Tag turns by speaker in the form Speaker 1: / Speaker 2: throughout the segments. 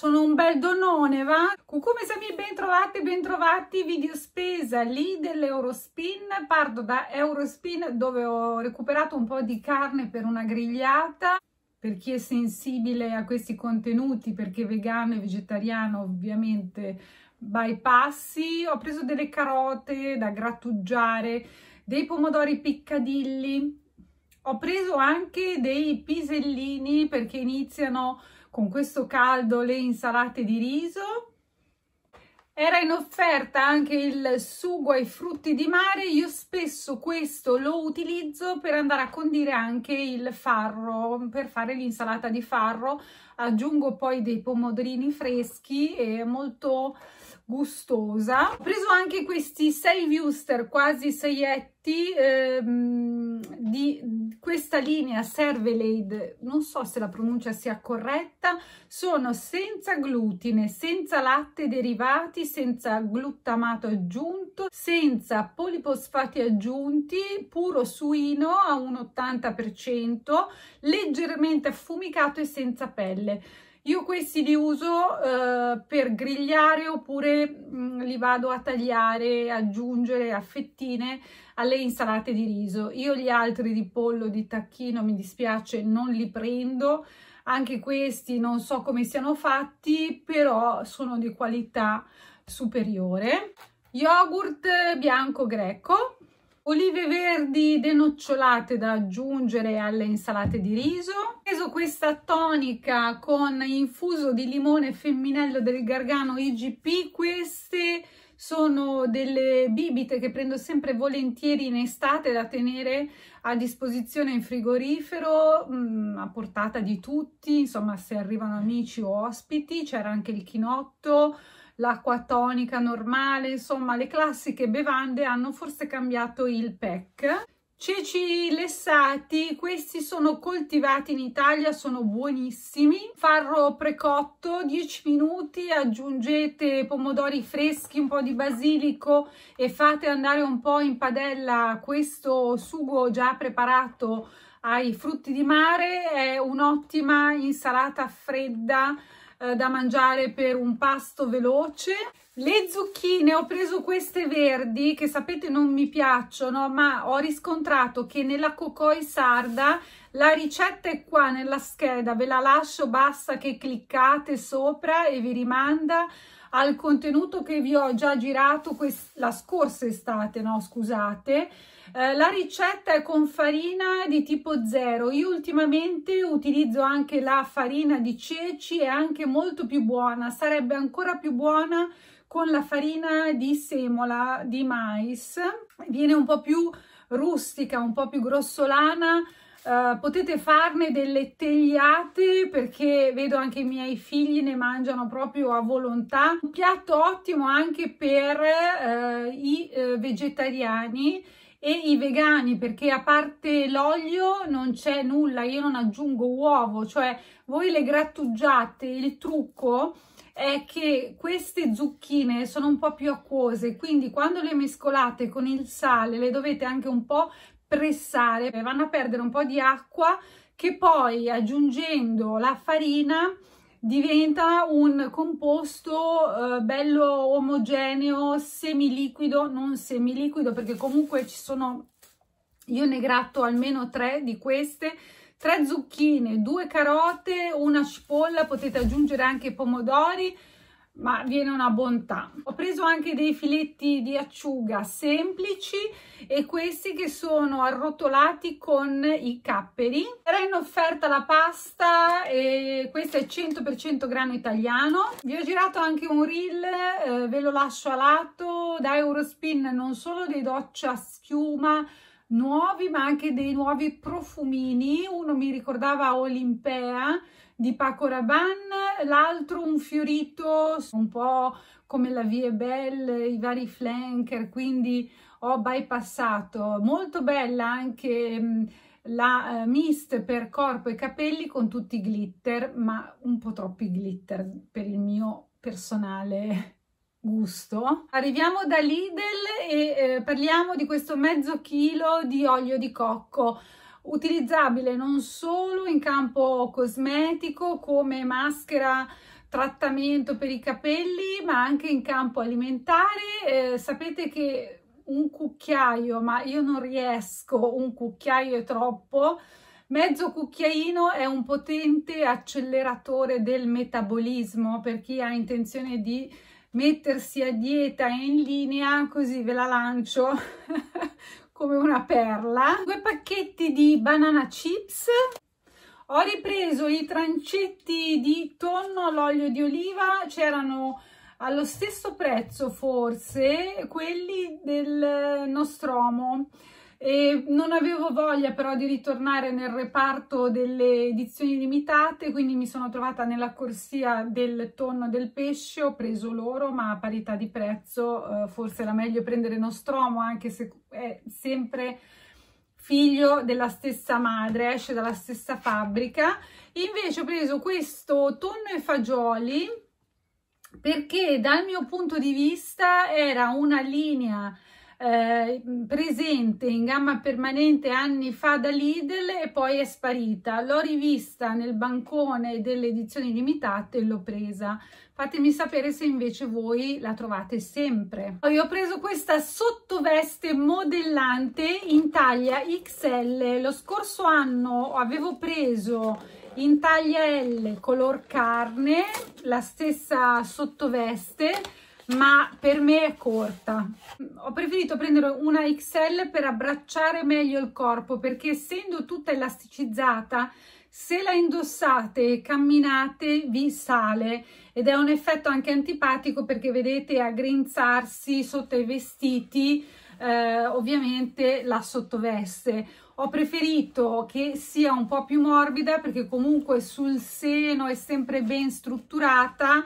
Speaker 1: sono un bel donone, va? Come se ben trovate, ben trovati, video spesa lì dell'Eurospin, parto da Eurospin dove ho recuperato un po' di carne per una grigliata, per chi è sensibile a questi contenuti, perché vegano e vegetariano ovviamente bypassi, ho preso delle carote da grattugiare, dei pomodori piccadilli, ho preso anche dei pisellini perché iniziano con questo caldo le insalate di riso. Era in offerta anche il sugo ai frutti di mare, io spesso questo lo utilizzo per andare a condire anche il farro, per fare l'insalata di farro. Aggiungo poi dei pomodorini freschi, è molto gustosa. Ho preso anche questi sei viuster, quasi seietti, ehm, di questa linea Servelade, non so se la pronuncia sia corretta, sono senza glutine, senza latte derivati, senza gluttamato aggiunto, senza poliposfati aggiunti, puro suino a un 80%, leggermente affumicato e senza pelle io questi li uso eh, per grigliare oppure mh, mm, li vado a tagliare, aggiungere a fettine alle insalate di riso. Io gli altri di pollo, di tacchino, mi dispiace, non li prendo. Anche questi non so come siano fatti, però sono di qualità superiore. Yogurt bianco greco olive verdi denocciolate da aggiungere alle insalate di riso. Ho preso questa tonica con infuso di limone femminello del Gargano IGP. Queste sono delle bibite che prendo sempre volentieri in estate da tenere a disposizione in frigorifero, mh, mm, a portata di tutti, insomma se arrivano amici o ospiti. C'era anche il chinotto l'acqua tonica normale, insomma le classiche bevande hanno forse cambiato il pack. Ceci lessati, questi sono coltivati in Italia, sono buonissimi. Farro precotto, 10 minuti, aggiungete pomodori freschi, un po' di basilico e fate andare un po' in padella questo sugo già preparato ai frutti di mare, è un'ottima insalata fredda eh, da mangiare per un pasto veloce. Le zucchine, ho preso queste verdi che sapete non mi piacciono, ma ho riscontrato che nella cocoi sarda la ricetta è qua nella scheda, ve la lascio, basta che cliccate sopra e vi rimanda al contenuto che vi ho già girato la scorsa estate, no scusate, eh, la ricetta è con farina di tipo zero, io ultimamente utilizzo anche la farina di ceci, è anche molto più buona, sarebbe ancora più buona con la farina di semola di mais, viene un po' più rustica, un po' più grossolana, eh, potete farne delle tegliate perché vedo anche i miei figli ne mangiano proprio a volontà. Un piatto ottimo anche per uh, i uh, vegetariani e i vegani perché a parte l'olio non c'è nulla, io non aggiungo uovo, cioè voi le grattugiate, il trucco è che queste zucchine sono un po' più acquose, quindi quando le mescolate con il sale le dovete anche un po' pressare, vanno a perdere un po' di acqua che poi aggiungendo la farina diventa un composto eh, bello omogeneo, semiliquido, non semiliquido perché comunque ci sono, io ne gratto almeno tre di queste, tre zucchine, due carote, una cipolla, potete aggiungere anche pomodori, ma viene una bontà. Ho preso anche dei filetti di acciuga semplici e questi che sono arrotolati con i capperi. Era in offerta la pasta e questo è 100% grano italiano. Vi ho girato anche un reel, eh, ve lo lascio a lato, da Eurospin non solo dei doccia schiuma, nuovi ma anche dei nuovi profumini uno mi ricordava Olimpea di Paco Raban, l'altro un fiorito un po' come la Vie Belle, i vari flanker, quindi ho bypassato. Molto bella anche mm, la eh, mist per corpo e capelli con tutti i glitter, ma un po' troppi glitter per il mio personale gusto. Arriviamo da Lidl e eh, parliamo di questo mezzo chilo di olio di cocco utilizzabile non solo in campo cosmetico come maschera trattamento per i capelli ma anche in campo alimentare eh, sapete che un cucchiaio ma io non riesco un cucchiaio è troppo Mezzo cucchiaino è un potente acceleratore del metabolismo per chi ha intenzione di mettersi a dieta in linea, così ve la lancio come una perla, due pacchetti di banana chips, ho ripreso i trancetti di tonno all'olio di oliva, c'erano allo stesso prezzo forse quelli del nostromo, e non avevo voglia però di ritornare nel reparto delle edizioni limitate, quindi mi sono trovata nella corsia del tonno del pesce, ho preso l'oro, ma a parità di prezzo eh, forse era meglio prendere Nostromo, anche se è sempre figlio della stessa madre, esce dalla stessa fabbrica. Invece ho preso questo tonno e fagioli perché dal mio punto di vista era una linea eh, presente in gamma permanente anni fa da Lidl e poi è sparita. L'ho rivista nel bancone delle edizioni limitate e l'ho presa. Fatemi sapere se invece voi la trovate sempre. Poi ho preso questa sottoveste modellante in taglia XL. Lo scorso anno avevo preso in taglia L color carne, la stessa sottoveste ma per me è corta. Ho preferito prendere una XL per abbracciare meglio il corpo perché essendo tutta elasticizzata se la indossate e camminate vi sale ed è un effetto anche antipatico perché vedete aggrinzarsi sotto i vestiti eh, ovviamente la sottoveste ho preferito che sia un po' più morbida perché comunque sul seno è sempre ben strutturata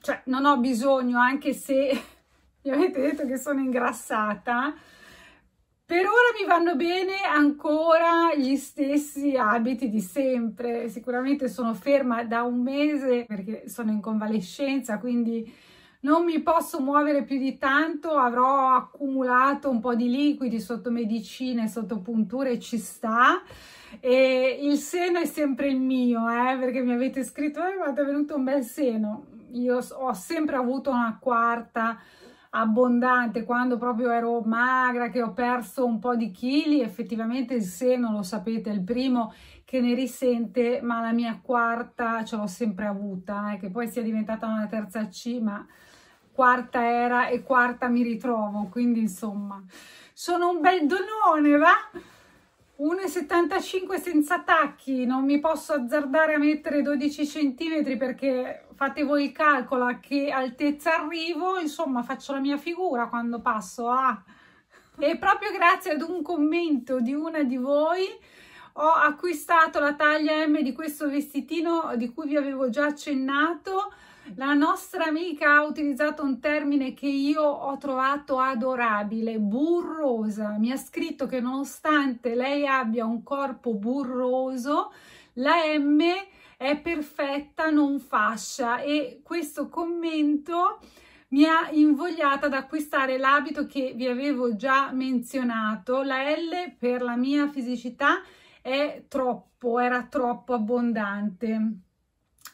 Speaker 1: cioè, non ho bisogno, anche se mi avete detto che sono ingrassata, per ora mi vanno bene ancora gli stessi abiti di sempre, sicuramente sono ferma da un mese perché sono in convalescenza, quindi non mi posso muovere più di tanto, avrò accumulato un po' di liquidi sotto medicine, sotto punture, ci sta. E il seno è sempre il mio, eh, perché mi avete scritto, eh, ma ti è venuto un bel seno io ho sempre avuto una quarta abbondante quando proprio ero magra che ho perso un po' di chili effettivamente il seno lo sapete è il primo che ne risente ma la mia quarta ce l'ho sempre avuta eh, che poi sia diventata una terza C ma quarta era e quarta mi ritrovo quindi insomma sono un bel donone va 1,75 senza tacchi non mi posso azzardare a mettere 12 centimetri perché fate voi il calcolo a che altezza arrivo, insomma faccio la mia figura quando passo a... E proprio grazie ad un commento di una di voi ho acquistato la taglia M di questo vestitino di cui vi avevo già accennato. La nostra amica ha utilizzato un termine che io ho trovato adorabile, burrosa. Mi ha scritto che nonostante lei abbia un corpo burroso, la M è perfetta, non fascia e questo commento mi ha invogliata ad acquistare l'abito che vi avevo già menzionato, la L per la mia fisicità è troppo, era troppo abbondante.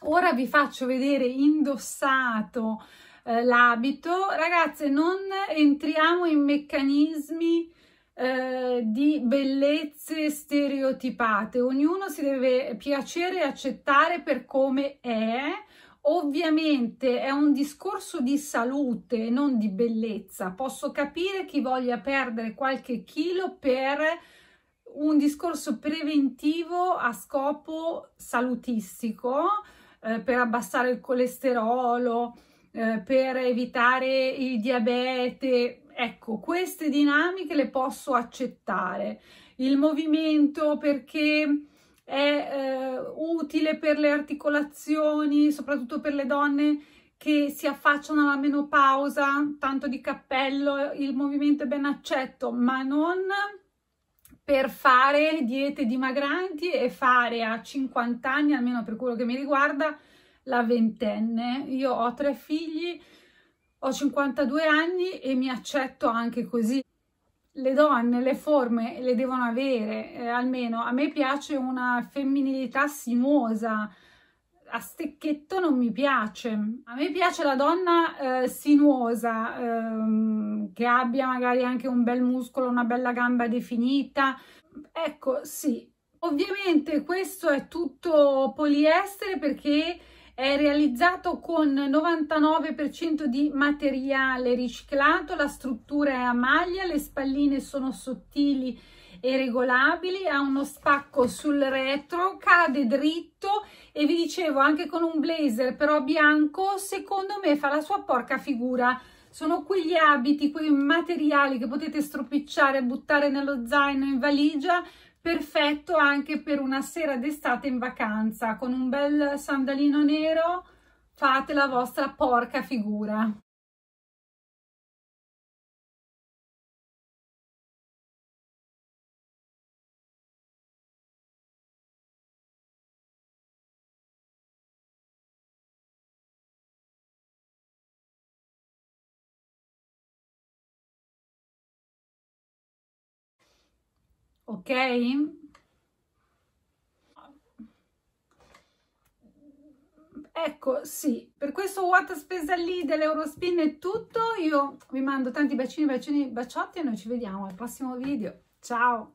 Speaker 1: Ora vi faccio vedere indossato eh, l'abito. Ragazze, non entriamo in meccanismi eh, di bellezze stereotipate, ognuno si deve piacere e accettare per come è. Ovviamente è un discorso di salute, non di bellezza. Posso capire chi voglia perdere qualche chilo per un discorso preventivo a scopo salutistico, eh, per abbassare il colesterolo, eh, per evitare il diabete, ecco, queste dinamiche le posso accettare. Il movimento perché è eh, utile per le articolazioni, soprattutto per le donne che si affacciano alla menopausa, tanto di cappello, il movimento è ben accetto, ma non per fare diete dimagranti e fare a 50 anni, almeno per quello che mi riguarda, la ventenne. Io ho tre figli, ho 52 anni e mi accetto anche così. Le donne le forme le devono avere, eh, almeno a me piace una femminilità sinuosa, a stecchetto non mi piace. A me piace la donna eh, sinuosa, ehm, che abbia magari anche un bel muscolo, una bella gamba definita. Ecco, sì. Ovviamente questo è tutto poliestere perché è realizzato con 99% di materiale riciclato, la struttura è a maglia, le spalline sono sottili e regolabili, ha uno spacco sul retro, cade dritto e vi dicevo anche con un blazer però bianco, secondo me fa la sua porca figura. Sono quegli abiti, quei materiali che potete stropicciare, buttare nello zaino, in valigia, perfetto anche per una sera d'estate in vacanza con un bel sandalino nero fate la vostra porca figura ok? Ecco, sì, per questo What a Spesa lì dell'Eurospin è tutto, io vi mando tanti bacini, bacini, baciotti e noi ci vediamo al prossimo video, ciao!